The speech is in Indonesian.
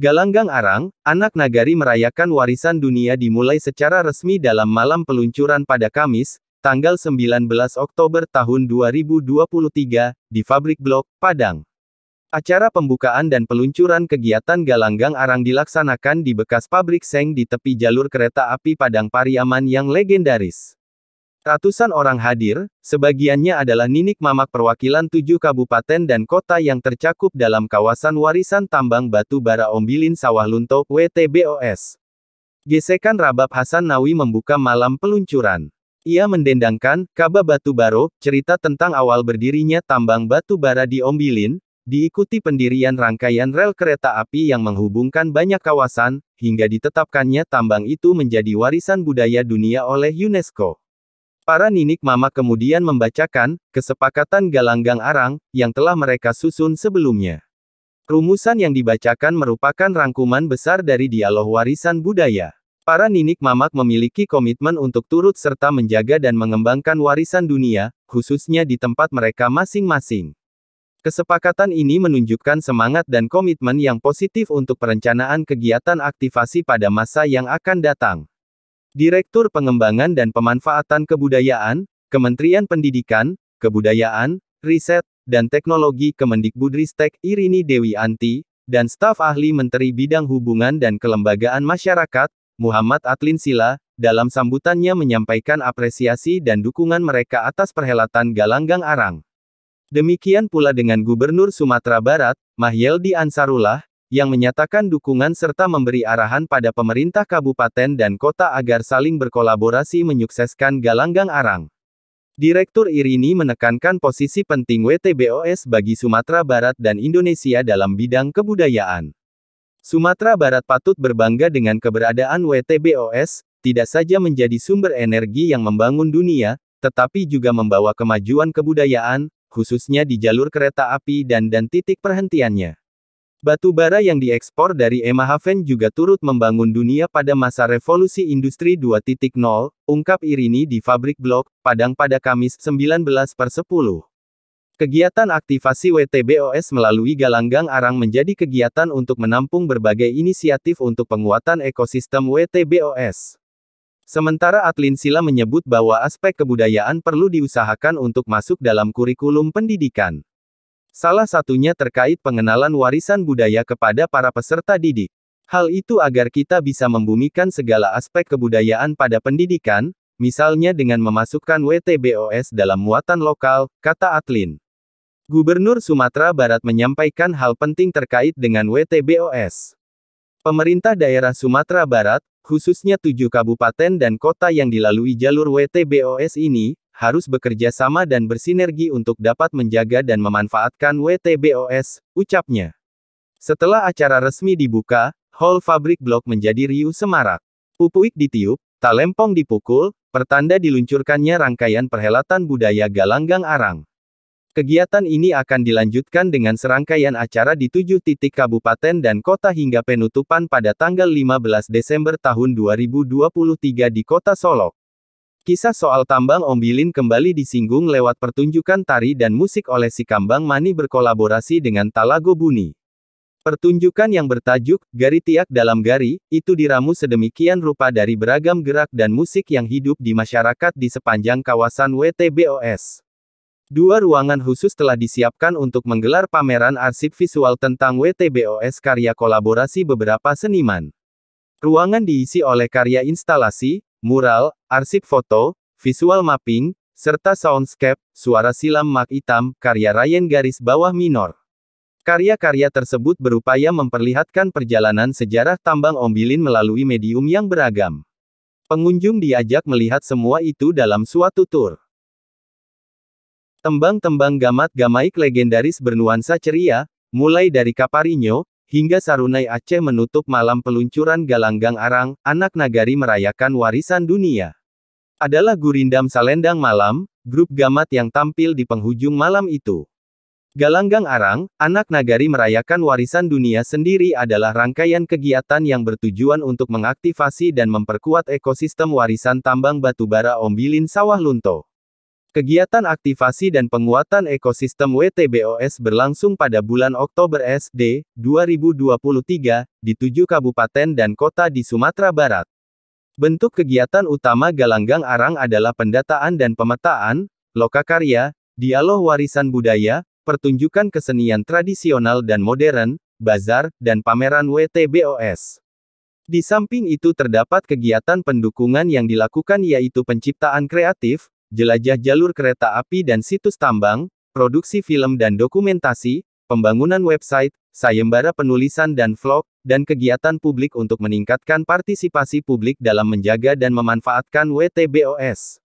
Galanggang Arang, anak nagari merayakan warisan dunia dimulai secara resmi dalam malam peluncuran pada Kamis, tanggal 19 Oktober tahun 2023, di Fabrik Blok, Padang. Acara pembukaan dan peluncuran kegiatan Galanggang Arang dilaksanakan di bekas pabrik Seng di tepi jalur kereta api Padang Pariaman yang legendaris. Ratusan orang hadir, sebagiannya adalah ninik mamak perwakilan tujuh kabupaten dan kota yang tercakup dalam kawasan warisan tambang batu bara Ombilin Sawah Lunto, WTBOS. Gesekan Rabab Hasan Nawi membuka malam peluncuran. Ia mendendangkan, Kaba Batu Baro, cerita tentang awal berdirinya tambang batu bara di Ombilin, diikuti pendirian rangkaian rel kereta api yang menghubungkan banyak kawasan, hingga ditetapkannya tambang itu menjadi warisan budaya dunia oleh UNESCO. Para ninik mama kemudian membacakan, kesepakatan galanggang arang, yang telah mereka susun sebelumnya. Rumusan yang dibacakan merupakan rangkuman besar dari dialog warisan budaya. Para ninik mamak memiliki komitmen untuk turut serta menjaga dan mengembangkan warisan dunia, khususnya di tempat mereka masing-masing. Kesepakatan ini menunjukkan semangat dan komitmen yang positif untuk perencanaan kegiatan aktivasi pada masa yang akan datang. Direktur Pengembangan dan Pemanfaatan Kebudayaan, Kementerian Pendidikan, Kebudayaan, Riset, dan Teknologi Kemendikbudristek Irini Dewi Anti, dan staf ahli Menteri Bidang Hubungan dan Kelembagaan Masyarakat, Muhammad Atlin Sila, dalam sambutannya menyampaikan apresiasi dan dukungan mereka atas perhelatan Galanggang Arang. Demikian pula dengan Gubernur Sumatera Barat, Mahyeldi Ansarullah, yang menyatakan dukungan serta memberi arahan pada pemerintah kabupaten dan kota agar saling berkolaborasi menyukseskan Galanggang Arang. Direktur Irini menekankan posisi penting WTBOS bagi Sumatera Barat dan Indonesia dalam bidang kebudayaan. Sumatera Barat patut berbangga dengan keberadaan WTBOS, tidak saja menjadi sumber energi yang membangun dunia, tetapi juga membawa kemajuan kebudayaan, khususnya di jalur kereta api dan dan titik perhentiannya. Batu bara yang diekspor dari Emahaven juga turut membangun dunia pada masa revolusi industri 2.0, ungkap Irini di Fabrik Blok, Padang pada Kamis 19 per 10. Kegiatan aktivasi WTBOS melalui Galanggang Arang menjadi kegiatan untuk menampung berbagai inisiatif untuk penguatan ekosistem WTBOS. Sementara Atlin Sila menyebut bahwa aspek kebudayaan perlu diusahakan untuk masuk dalam kurikulum pendidikan. Salah satunya terkait pengenalan warisan budaya kepada para peserta didik. Hal itu agar kita bisa membumikan segala aspek kebudayaan pada pendidikan, misalnya dengan memasukkan WTBOS dalam muatan lokal, kata Atlin. Gubernur Sumatera Barat menyampaikan hal penting terkait dengan WTBOS. Pemerintah daerah Sumatera Barat, khususnya tujuh kabupaten dan kota yang dilalui jalur WTBOS ini, harus bekerja sama dan bersinergi untuk dapat menjaga dan memanfaatkan WTBOS, ucapnya. Setelah acara resmi dibuka, hall fabrik blok menjadi riuh semarak. Pupuik ditiup, talempong dipukul, pertanda diluncurkannya rangkaian perhelatan budaya Galanggang Arang. Kegiatan ini akan dilanjutkan dengan serangkaian acara di tujuh titik kabupaten dan kota hingga penutupan pada tanggal 15 Desember tahun 2023 di kota Solok. Kisah soal tambang ombilin kembali disinggung lewat pertunjukan tari dan musik oleh si Kambang Mani berkolaborasi dengan Talago Buni. Pertunjukan yang bertajuk, Gari Tiak Dalam Gari, itu diramu sedemikian rupa dari beragam gerak dan musik yang hidup di masyarakat di sepanjang kawasan WTBOS. Dua ruangan khusus telah disiapkan untuk menggelar pameran arsip visual tentang WTBOS karya kolaborasi beberapa seniman. Ruangan diisi oleh karya instalasi, mural, arsip foto, visual mapping, serta soundscape, suara silam mak hitam, karya Ryan garis bawah minor. Karya-karya tersebut berupaya memperlihatkan perjalanan sejarah tambang Ombilin melalui medium yang beragam. Pengunjung diajak melihat semua itu dalam suatu tur. Tembang-tembang gamat-gamaik legendaris bernuansa ceria, mulai dari Kaparinyo, hingga Sarunai Aceh menutup malam peluncuran Galanggang Arang, anak nagari merayakan warisan dunia adalah Gurindam Salendang Malam, grup gamat yang tampil di penghujung malam itu. Galanggang Arang, anak nagari merayakan warisan dunia sendiri adalah rangkaian kegiatan yang bertujuan untuk mengaktifasi dan memperkuat ekosistem warisan tambang batubara Ombilin Sawah Lunto. Kegiatan aktivasi dan penguatan ekosistem WTBOS berlangsung pada bulan Oktober SD 2023 di tujuh kabupaten dan kota di Sumatera Barat. Bentuk kegiatan utama Galanggang Arang adalah pendataan dan pemetaan, lokakarya, dialog warisan budaya, pertunjukan kesenian tradisional dan modern, bazar, dan pameran WTBOS. Di samping itu terdapat kegiatan pendukungan yang dilakukan yaitu penciptaan kreatif, jelajah jalur kereta api dan situs tambang, produksi film dan dokumentasi, pembangunan website, sayembara penulisan dan vlog, dan kegiatan publik untuk meningkatkan partisipasi publik dalam menjaga dan memanfaatkan WTBOS.